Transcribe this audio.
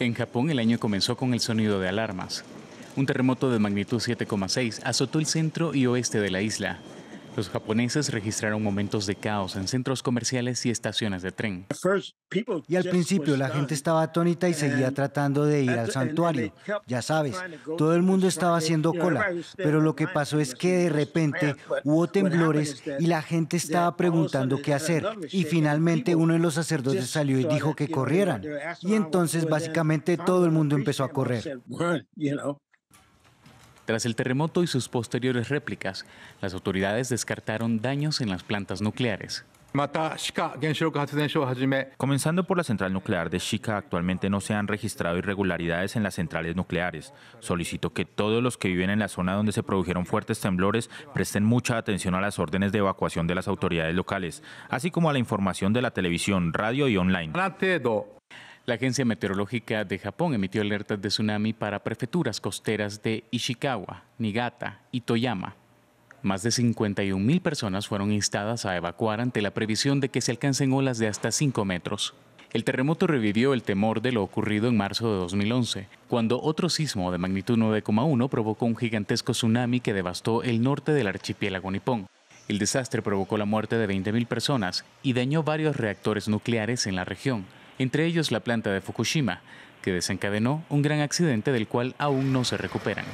En Japón el año comenzó con el sonido de alarmas. Un terremoto de magnitud 7,6 azotó el centro y oeste de la isla, los japoneses registraron momentos de caos en centros comerciales y estaciones de tren. Y al principio la gente estaba atónita y seguía tratando de ir al santuario. Ya sabes, todo el mundo estaba haciendo cola, pero lo que pasó es que de repente hubo temblores y la gente estaba preguntando qué hacer. Y finalmente uno de los sacerdotes salió y dijo que corrieran. Y entonces básicamente todo el mundo empezó a correr. Tras el terremoto y sus posteriores réplicas, las autoridades descartaron daños en las plantas nucleares. Comenzando por la central nuclear de Shika, actualmente no se han registrado irregularidades en las centrales nucleares. Solicito que todos los que viven en la zona donde se produjeron fuertes temblores presten mucha atención a las órdenes de evacuación de las autoridades locales, así como a la información de la televisión, radio y online. La Agencia Meteorológica de Japón emitió alertas de tsunami para prefecturas costeras de Ishikawa, Niigata y Toyama. Más de 51.000 personas fueron instadas a evacuar ante la previsión de que se alcancen olas de hasta 5 metros. El terremoto revivió el temor de lo ocurrido en marzo de 2011, cuando otro sismo de magnitud 9,1 provocó un gigantesco tsunami que devastó el norte del archipiélago nipón. El desastre provocó la muerte de 20.000 personas y dañó varios reactores nucleares en la región, entre ellos la planta de Fukushima, que desencadenó un gran accidente del cual aún no se recuperan.